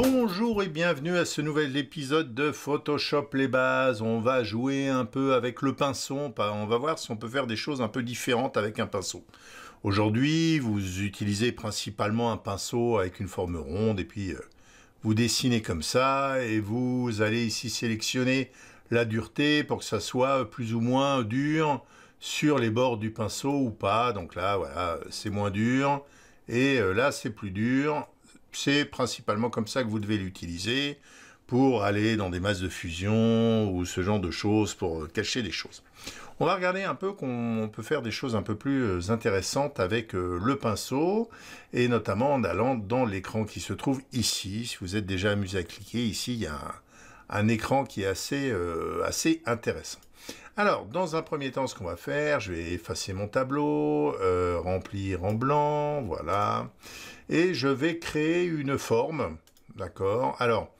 Bonjour et bienvenue à ce nouvel épisode de Photoshop les bases. On va jouer un peu avec le pinceau. On va voir si on peut faire des choses un peu différentes avec un pinceau. Aujourd'hui, vous utilisez principalement un pinceau avec une forme ronde et puis euh, vous dessinez comme ça et vous allez ici sélectionner la dureté pour que ça soit plus ou moins dur sur les bords du pinceau ou pas. Donc là, voilà, c'est moins dur. Et euh, là, c'est plus dur. C'est principalement comme ça que vous devez l'utiliser pour aller dans des masses de fusion ou ce genre de choses, pour euh, cacher des choses. On va regarder un peu qu'on peut faire des choses un peu plus euh, intéressantes avec euh, le pinceau, et notamment en allant dans l'écran qui se trouve ici. Si vous êtes déjà amusé à cliquer, ici il y a un, écran qui est assez intéressant. Alors, dans un premier temps, ce qu'on va faire, je vais effacer mon tableau, euh, remplir en blanc, voilà. Et je vais créer une forme, d'accord Alors,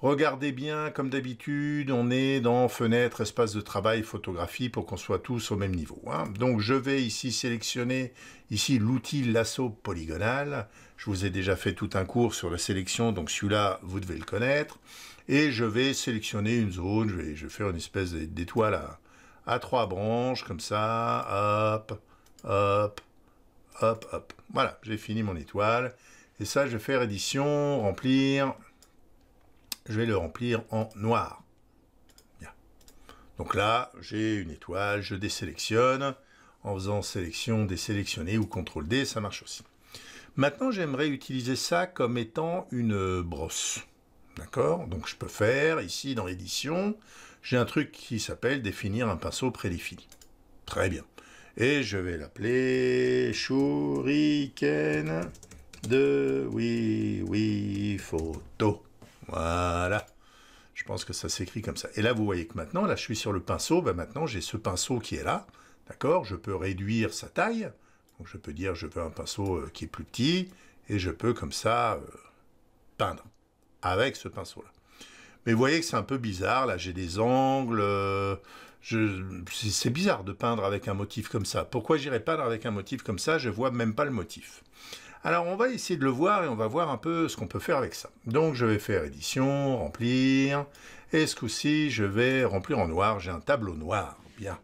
Regardez bien, comme d'habitude, on est dans fenêtre, espace de travail, photographie, pour qu'on soit tous au même niveau. Hein. Donc je vais ici sélectionner ici l'outil lasso polygonal. Je vous ai déjà fait tout un cours sur la sélection, donc celui-là, vous devez le connaître et je vais sélectionner une zone, je vais, faire une espèce d'étoile à, à, trois branches, comme ça, hop, hop, hop, hop. Voilà, j'ai fini mon étoile, et ça je vais faire édition, remplir, je vais le remplir en noir. Bien. Donc là, j'ai une étoile, je désélectionne, en faisant sélection, désélectionner ou CTRL D, ça marche aussi. Maintenant, j'aimerais utiliser ça comme étant une brosse. D'accord Donc je peux faire, ici dans l'édition, j'ai un truc qui s'appelle définir un pinceau prédéfini. Très bien. Et je vais l'appeler Shuriken de Oui, oui, photo. Voilà. Je pense que ça s'écrit comme ça. Et là, vous voyez que maintenant, là, je suis sur le pinceau. Ben, maintenant, j'ai ce pinceau qui est là. D'accord Je peux réduire sa taille. Donc, je peux dire, je veux un pinceau euh, qui est plus petit. Et je peux, comme ça, euh, peindre avec ce pinceau-là. Mais vous voyez que c'est un peu bizarre, là j'ai des angles, euh, c'est bizarre de peindre avec un motif comme ça. Pourquoi j'irai peindre avec un motif comme ça Je vois même pas le motif. Alors on va essayer de le voir et on va voir un peu ce qu'on peut faire avec ça. Donc je vais faire édition, remplir, et ce coup-ci je vais remplir en noir, j'ai un tableau noir, bien.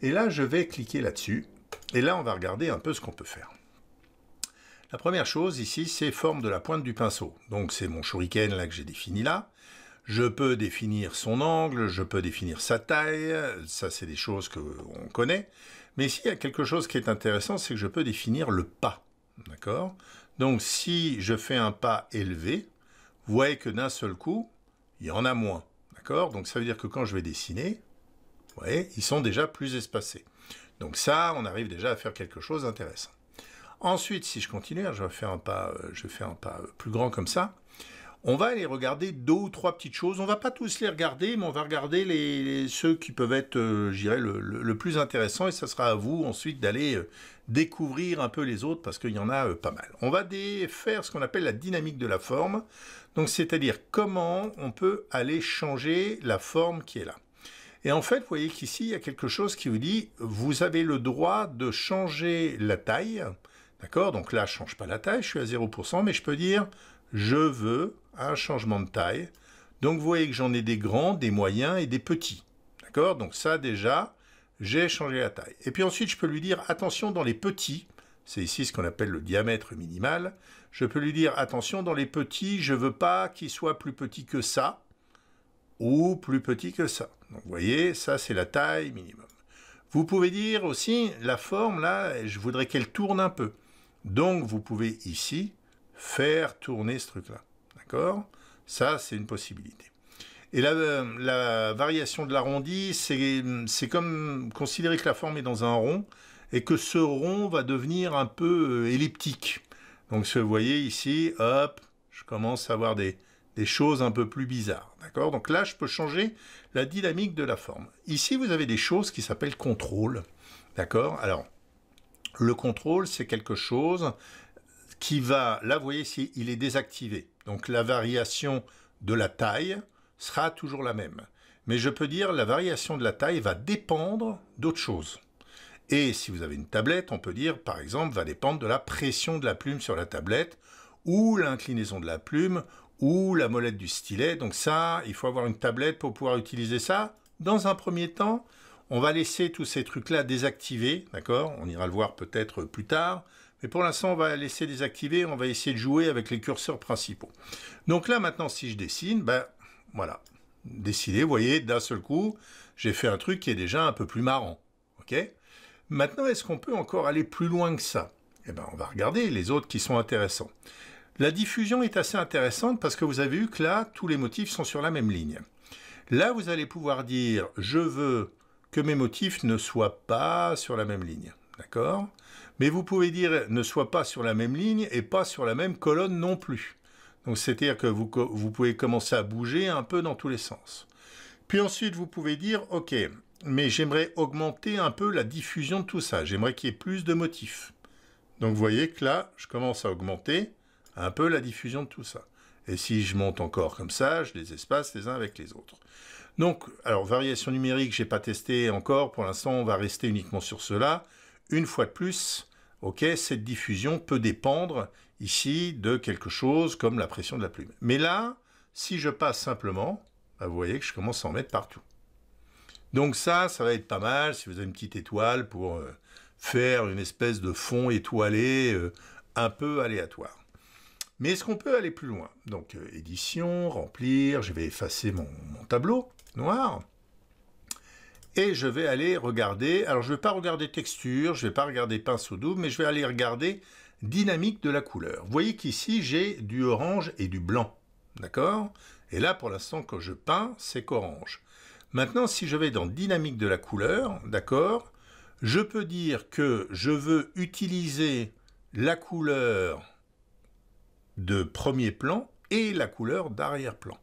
Et là je vais cliquer là-dessus, et là on va regarder un peu ce qu'on peut faire. La première chose ici, c'est forme de la pointe du pinceau. Donc c'est mon shuriken là que j'ai défini là. Je peux définir son angle, je peux définir sa taille, ça c'est des choses qu'on connaît. Mais ici, il y a quelque chose qui est intéressant, c'est que je peux définir le pas. D'accord Donc si je fais un pas élevé, vous voyez que d'un seul coup, il y en a moins. D'accord Donc ça veut dire que quand je vais dessiner, vous voyez, ils sont déjà plus espacés. Donc ça, on arrive déjà à faire quelque chose d'intéressant. Ensuite, si je continue, hein, je vais un pas, euh, je fais un pas euh, plus grand comme ça. On va aller regarder deux ou trois petites choses. On va pas tous les regarder, mais on va regarder les, ceux qui peuvent être, euh, je dirais, le, plus intéressant. Et ça sera à vous ensuite d'aller découvrir un peu les autres parce qu'il y en a pas mal. On va faire ce qu'on appelle la dynamique de la forme. Donc, c'est-à-dire comment on peut aller changer la forme qui est là. Et en fait, vous voyez qu'ici, il y a quelque chose qui vous dit, vous avez le droit de changer la taille D'accord Donc là, je ne change pas la taille, je suis à 0%, mais je peux dire je veux un changement de taille. Donc vous voyez que j'en ai des grands, des moyens et des petits. D'accord Donc ça déjà, j'ai changé la taille. Et puis ensuite, je peux lui dire attention dans les petits, c'est ici ce qu'on appelle le diamètre minimal, je peux lui dire attention dans les petits, je ne veux pas qu'il soit plus petit que ça ou plus petit que ça. Donc vous voyez, ça c'est la taille minimum. Vous pouvez dire aussi la forme là, je voudrais qu'elle tourne un peu. Donc, vous pouvez ici faire tourner ce truc-là. D'accord Ça, c'est une possibilité. Et la, la variation de l'arrondi, c'est comme considérer que la forme est dans un rond et que ce rond va devenir un peu euh, elliptique. Donc, vous voyez ici, hop, je commence à avoir des, des choses un peu plus bizarres. D'accord Donc là, je peux changer la dynamique de la forme. Ici, vous avez des choses qui s'appellent contrôle. D'accord Alors, le contrôle, c'est quelque chose qui va, là vous voyez il est désactivé. Donc la variation de la taille sera toujours la même. Mais je peux dire la variation de la taille va dépendre d'autres choses. Et si vous avez une tablette, on peut dire par exemple va dépendre de la pression de la plume sur la tablette ou l'inclinaison de la plume ou la molette du stylet. Donc ça, il faut avoir une tablette pour pouvoir utiliser ça. Dans un premier temps, on va laisser tous ces trucs-là désactivés, d'accord On ira le voir peut-être plus tard. Mais pour l'instant, on va laisser désactiver, on va essayer de jouer avec les curseurs principaux. Donc là, maintenant, si je dessine, ben voilà, décidé, vous voyez, d'un seul coup, j'ai fait un truc qui est déjà un peu plus marrant. OK Maintenant, est-ce qu'on peut encore aller plus loin que ça Eh ben, on va regarder les autres qui sont intéressants. La diffusion est assez intéressante parce que vous avez vu que là, tous les motifs sont sur la même ligne. Là, vous allez pouvoir dire, je veux que mes motifs ne soient pas sur la même ligne. D'accord Mais vous pouvez dire ne soient pas sur la même ligne et pas sur la même colonne non plus. Donc c'est-à-dire que vous, vous pouvez commencer à bouger un peu dans tous les sens. Puis ensuite, vous pouvez dire, OK, mais j'aimerais augmenter un peu la diffusion de tout ça. J'aimerais qu'il y ait plus de motifs. Donc vous voyez que là, je commence à augmenter un peu la diffusion de tout ça. Et si je monte encore comme ça, je les espace les uns avec les autres. Donc, alors variation numérique, je n'ai pas testé encore. Pour l'instant, on va rester uniquement sur cela. Une fois de plus, ok, cette diffusion peut dépendre ici de quelque chose comme la pression de la plume. Mais là, si je passe simplement, bah, vous voyez que je commence à en mettre partout. Donc ça, ça va être pas mal si vous avez une petite étoile pour euh, faire une espèce de fond étoilé euh, un peu aléatoire. Mais est-ce qu'on peut aller plus loin Donc, euh, édition, remplir, je vais effacer mon tableau noir. Et je vais aller regarder, alors je ne vais pas regarder texture, je ne vais pas regarder pinceau double, mais je vais aller regarder dynamique de la couleur. Vous voyez qu'ici, j'ai du orange et du blanc, d'accord Et là, pour l'instant, quand je peins, c'est qu'orange. Maintenant, si je vais dans dynamique de la couleur, d'accord Je peux dire que je veux utiliser la couleur de premier plan et la couleur d'arrière-plan.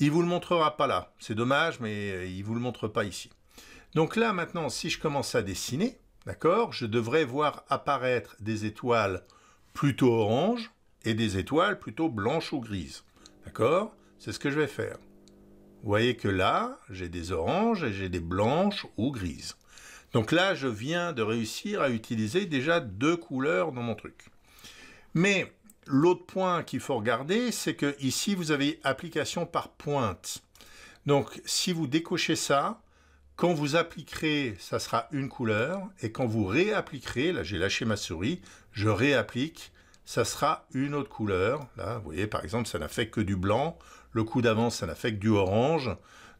Il vous le montrera pas là. C'est dommage, mais euh, il vous le montre pas ici. Donc là, maintenant, si je commence à dessiner, d'accord, je devrais voir apparaître des étoiles plutôt oranges et des étoiles plutôt blanches ou grises. D'accord C'est ce que je vais faire. Vous voyez que là, j'ai des oranges et j'ai des blanches ou grises. Donc là, je viens de réussir à utiliser déjà deux couleurs dans mon truc. Mais L'autre point qu'il faut regarder, c'est que ici, vous avez application par pointe. Donc, si vous décochez ça, quand vous appliquerez, ça sera une couleur. Et quand vous réappliquerez, là, j'ai lâché ma souris, je réapplique, ça sera une autre couleur. Là, vous voyez, par exemple, ça n'a fait que du blanc. Le coup d'avance, ça n'a fait que du orange.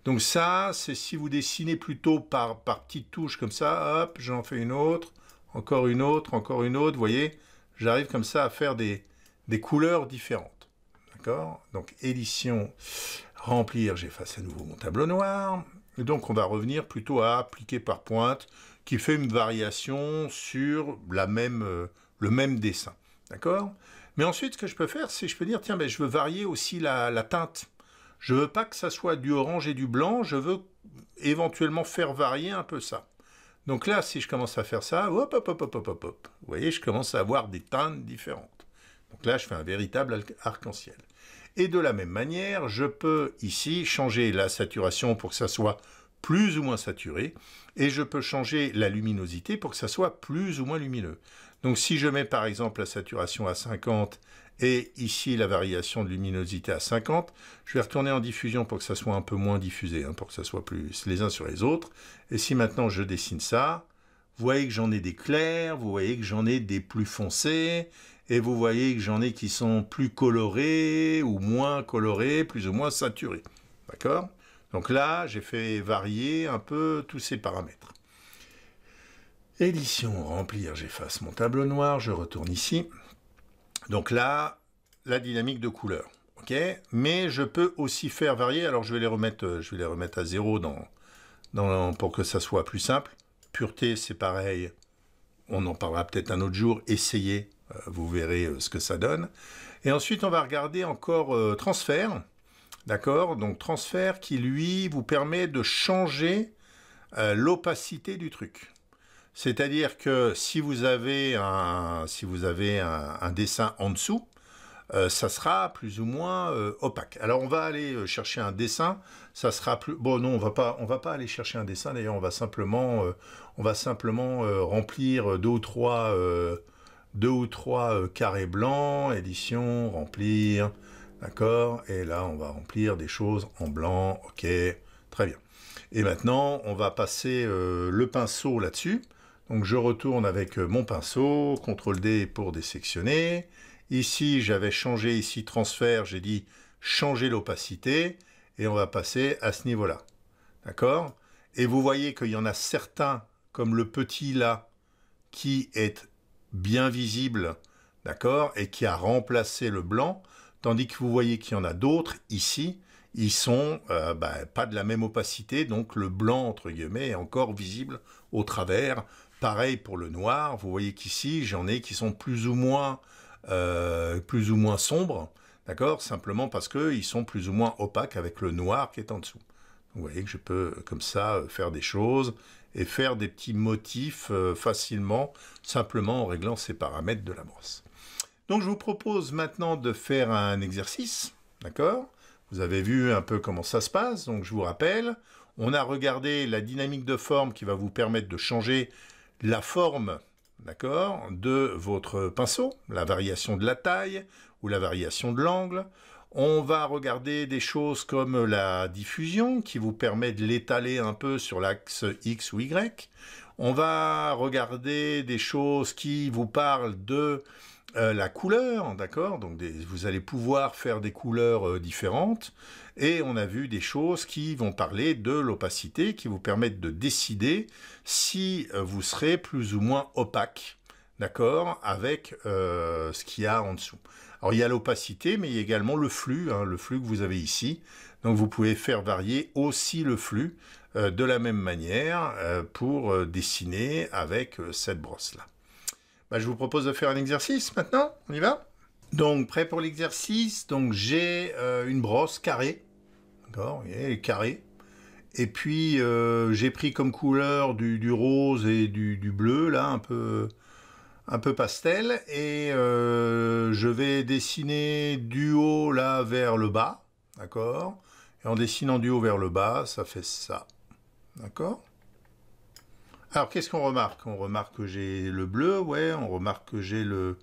Donc ça, c'est si vous dessinez plutôt par, par petites touches comme ça, hop, j'en fais une autre, encore une autre, encore une autre, vous voyez, j'arrive comme ça à faire des, des couleurs différentes. D'accord Donc édition, remplir, j'efface à nouveau mon tableau noir. Et donc on va revenir plutôt à appliquer par pointe, qui fait une variation sur la même, euh, le même dessin. D'accord Mais ensuite, ce que je peux faire, c'est je peux dire, tiens, mais ben, je veux varier aussi la, teinte. Je veux pas que ça soit du orange et du blanc, je veux éventuellement faire varier un peu ça. Donc là, si je commence à faire ça, hop, hop, hop, hop, hop, hop, hop, vous voyez, je commence à avoir des teintes différentes. Donc là, je fais un véritable arc-en-ciel. Et de la même manière, je peux ici changer la saturation pour que ça soit plus ou moins saturé, et je peux changer la luminosité pour que ça soit plus ou moins lumineux. Donc si je mets par exemple la saturation à 50 et ici la variation de luminosité à 50, je vais retourner en diffusion pour que ça soit un peu moins diffusé, hein, pour que ça soit plus les uns sur les autres. Et si maintenant je dessine ça, vous voyez que j'en ai des clairs, vous voyez que j'en ai des plus foncés, et vous voyez que j'en ai qui sont plus colorés ou moins colorés, plus ou moins saturés. D'accord Donc là, j'ai fait varier un peu tous ces paramètres. Édition, remplir, hein, j'efface mon tableau noir, je retourne ici. Donc là, la dynamique de couleur. ok Mais je peux aussi faire varier, alors je vais les remettre, euh, je vais les remettre à zéro dans, dans, pour que ça soit plus simple. Pureté, c'est pareil, on en parlera peut-être un autre jour, essayez euh, vous verrez euh, ce que ça donne. Et ensuite, on va regarder encore euh, transfert. D'accord Donc transfert qui, lui, vous permet de changer l'opacité du truc. C'est-à-dire que si vous avez un, si vous avez un, dessin en dessous, ça sera plus ou moins opaque. Alors on va aller chercher un dessin, ça sera plus bon non, on va pas on va pas aller chercher un dessin d'ailleurs, on va simplement on va simplement remplir deux ou trois deux ou trois euh, carrés blancs, édition, remplir, d'accord Et là, on va remplir des choses en blanc, ok, très bien. Et maintenant, on va passer euh, le pinceau là-dessus. Donc je retourne avec euh, mon pinceau, CTRL D pour désectionner. Ici, j'avais changé, ici transfert, j'ai dit changer l'opacité, et on va passer à ce niveau-là. D'accord Et vous voyez qu'il y en a certains, comme le petit là, qui est bien visible, d'accord, et qui a remplacé le blanc, tandis que vous voyez qu'il y en a d'autres ici, ils sont euh, bah, pas de la même opacité, donc le blanc, entre guillemets, est encore visible au travers. Pareil pour le noir, vous voyez qu'ici, j'en ai qui sont plus ou moins, euh, plus ou moins sombres, d'accord Simplement parce qu'ils sont plus ou moins opaques avec le noir qui est en dessous. Vous voyez que je peux, comme ça, euh, faire des choses et faire des petits motifs euh, facilement, simplement en réglant ces paramètres de la brosse. Donc je vous propose maintenant de faire un exercice, d'accord Vous avez vu un peu comment ça se passe, donc je vous rappelle, on a regardé la dynamique de forme qui va vous permettre de changer la forme d'accord, de votre pinceau, la variation de la taille ou la variation de l'angle. On va regarder des choses comme la diffusion qui vous permet de l'étaler un peu sur l'axe X ou Y. On va regarder des choses qui vous parlent de euh, la couleur, d'accord Donc vous allez pouvoir faire des couleurs euh, différentes. Et on a vu des choses qui vont parler de l'opacité, qui vous permettent de décider si euh, vous serez plus ou moins opaque, d'accord, avec ce qu'il y a en dessous. Alors il y a l'opacité, mais il y a également le flux, hein, le flux que vous avez ici. Donc vous pouvez faire varier aussi le flux euh, de la même manière euh, pour euh, dessiner avec cette brosse-là. Bah, je vous propose de faire un exercice maintenant, on y va Donc prêt pour l'exercice, donc j'ai une brosse carrée, d'accord, elle est carrée, et puis j'ai pris comme couleur du, rose et du, du, bleu, là, un peu, un peu pastel et euh, je vais dessiner du haut là vers le bas, d'accord Et en dessinant du haut vers le bas, ça fait ça, d'accord Alors qu'est-ce qu'on remarque On remarque que j'ai le bleu, ouais, on remarque que j'ai le,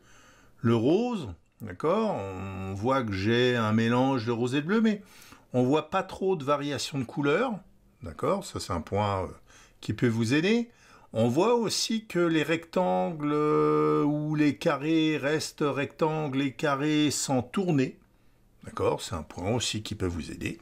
le rose, d'accord On voit que j'ai un mélange de rose et de bleu, mais on voit pas trop de variations de couleur, d'accord Ça c'est un point euh, qui peut vous aider. On voit aussi que les rectangles euh, ou les carrés restent rectangles et carrés sans tourner. D'accord C'est un point aussi qui peut vous aider.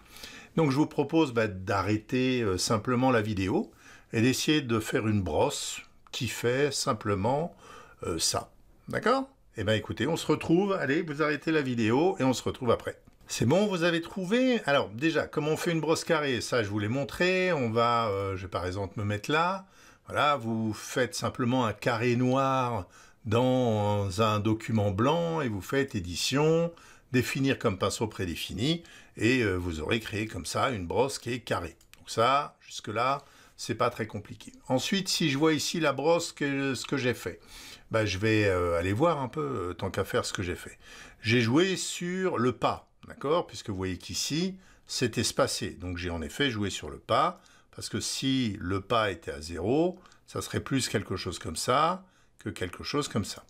Donc je vous propose bah, d'arrêter euh, simplement la vidéo et d'essayer de faire une brosse qui fait simplement euh, ça. D'accord Eh bien écoutez, on se retrouve. Allez, vous arrêtez la vidéo et on se retrouve après. C'est bon, vous avez trouvé Alors déjà, comment on fait une brosse carrée Ça, je vous l'ai montré. On va, je vais par exemple me mettre là vous faites simplement un carré noir dans un document blanc et vous faites édition, définir comme pinceau prédéfini et euh, vous aurez créé comme ça une brosse qui est carrée. Donc ça, jusque-là, c'est pas très compliqué. Ensuite, si je vois ici la brosse, que, ce que j'ai fait, ben, je vais euh, aller voir un peu, euh, tant qu'à faire, ce que j'ai fait. J'ai joué sur le pas, d'accord Puisque vous voyez qu'ici, c'est espacé. Donc j'ai en effet joué sur le pas. Parce que si le pas était à zéro, ça serait plus quelque chose comme ça que quelque chose comme ça.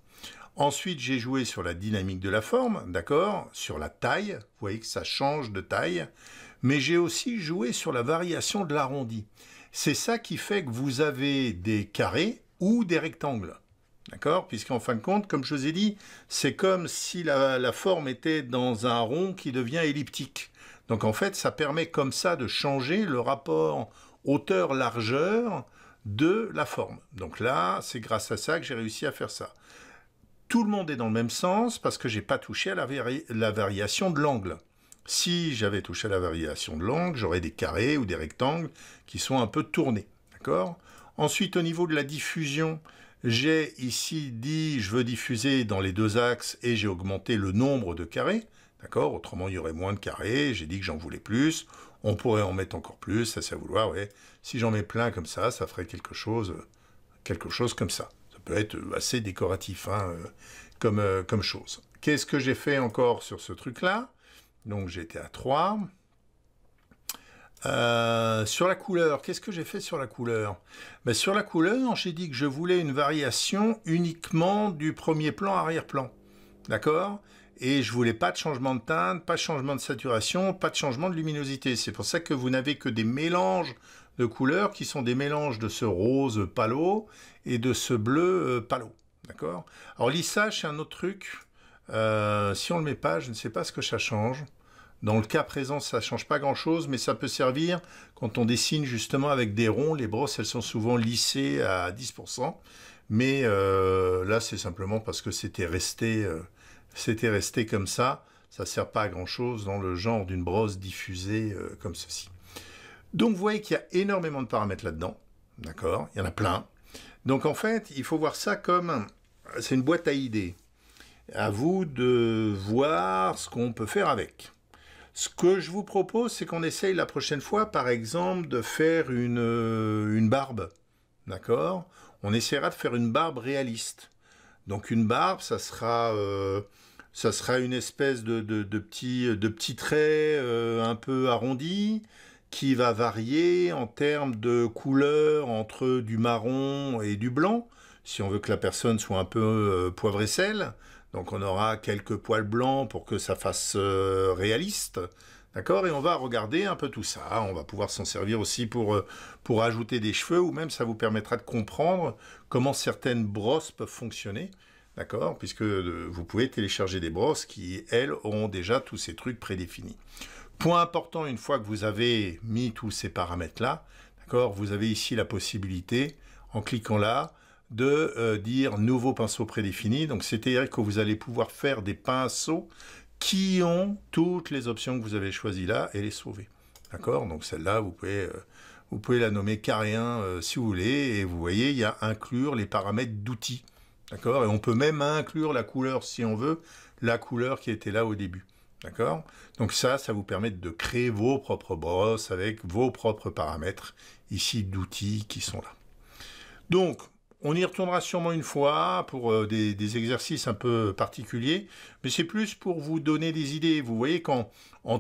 Ensuite, j'ai joué sur la dynamique de la forme, d'accord Sur la taille, vous voyez que ça change de taille. Mais j'ai aussi joué sur la variation de l'arrondi. C'est ça qui fait que vous avez des carrés ou des rectangles. D'accord Puisqu'en fin de compte, comme je vous ai dit, c'est comme si la, forme était dans un rond qui devient elliptique. Donc en fait, ça permet comme ça de changer le rapport hauteur-largeur de la forme. Donc là, c'est grâce à ça que j'ai réussi à faire ça. Tout le monde est dans le même sens parce que j'ai pas touché à la, variation de l'angle. Si j'avais touché à la variation de l'angle, j'aurais des carrés ou des rectangles qui sont un peu tournés. D'accord Ensuite, au niveau de la diffusion, j'ai ici dit je veux diffuser dans les deux axes et j'ai augmenté le nombre de carrés. D'accord Autrement, il y aurait moins de carrés. J'ai dit que j'en voulais plus. On pourrait en mettre encore plus, ça c'est à vouloir, Oui, Si j'en mets plein comme ça, ça ferait quelque chose, quelque chose comme ça. Ça peut être assez décoratif, hein, euh, euh, comme, chose. Qu'est-ce que j'ai fait encore sur ce truc-là Donc j'étais à 3. Euh, sur la couleur, qu'est-ce que j'ai fait sur la couleur ben, Sur la couleur, j'ai dit que je voulais une variation uniquement du premier plan arrière-plan. D'accord et je voulais pas de changement de teinte, pas de changement de saturation, pas de changement de luminosité. C'est pour ça que vous n'avez que des mélanges de couleurs qui sont des mélanges de ce rose palo et de ce bleu euh, palo. D'accord Alors lissage, c'est un autre truc. Euh, si on le met pas, je ne sais pas ce que ça change. Dans le cas présent, ça ne change pas grand-chose, mais ça peut servir quand on dessine justement avec des ronds. Les brosses, elles sont souvent lissées à 10%. Mais euh, là, c'est simplement parce que c'était resté c'était resté comme ça. Ça ne sert pas à grand-chose dans le genre d'une brosse diffusée euh, comme ceci. Donc vous voyez qu'il y a énormément de paramètres là-dedans. D'accord Il y en a plein. Donc en fait, il faut voir ça comme... C'est une boîte à idées. À vous de voir ce qu'on peut faire avec. Ce que je vous propose, c'est qu'on essaye la prochaine fois, par exemple, de faire une, euh, une barbe. D'accord On essaiera de faire une barbe réaliste. Donc une barbe, ça sera, euh, sera une espèce de, de, de petit, trait euh, un peu arrondi qui va varier en termes de couleur entre du marron et du blanc, si on veut que la personne soit un peu euh, poivre et sel. Donc on aura quelques poils blancs pour que ça fasse réaliste. D'accord Et on va regarder un peu tout ça. On va pouvoir s'en servir aussi pour, euh, pour ajouter des cheveux ou même ça vous permettra de comprendre comment certaines brosses peuvent fonctionner. D'accord Puisque euh, vous pouvez télécharger des brosses qui, elles, auront déjà tous ces trucs prédéfinis. Point important, une fois que vous avez mis tous ces paramètres-là, d'accord Vous avez ici la possibilité, en cliquant là, de euh, dire nouveau pinceau prédéfini. Donc, c'est-à-dire que vous allez pouvoir faire des pinceaux qui ont toutes les options que vous avez choisies là et les sauver. D'accord Donc celle-là, vous pouvez... Euh, vous pouvez la nommer carré euh, si vous voulez, et vous voyez, il y a inclure les paramètres d'outils. D'accord Et on peut même inclure la couleur, si on veut, la couleur qui était là au début. D'accord Donc ça, ça vous permet de créer vos propres brosses avec vos propres paramètres, ici d'outils qui sont là. Donc, on y retournera sûrement une fois pour euh, des, exercices un peu particuliers, mais c'est plus pour vous donner des idées. Vous voyez qu'en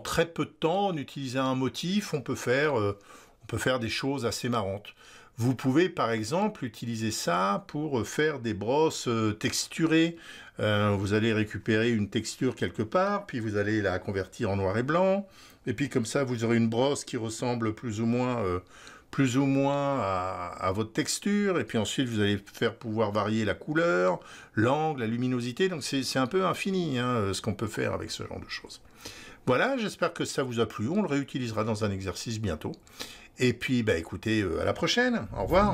très peu de temps, en utilisant un motif, on peut faire, euh, on peut faire des choses assez marrantes. Vous pouvez par exemple utiliser ça pour euh, faire des brosses texturées. vous allez récupérer une texture quelque part, puis vous allez la convertir en noir et blanc. Et puis comme ça, vous aurez une brosse qui ressemble plus ou moins plus ou moins à, votre texture, et puis ensuite vous allez faire pouvoir varier la couleur, l'angle, la luminosité, donc c'est un peu infini hein, ce qu'on peut faire avec ce genre de choses. Voilà, j'espère que ça vous a plu, on le réutilisera dans un exercice bientôt, et puis bah écoutez, euh, à la prochaine, au revoir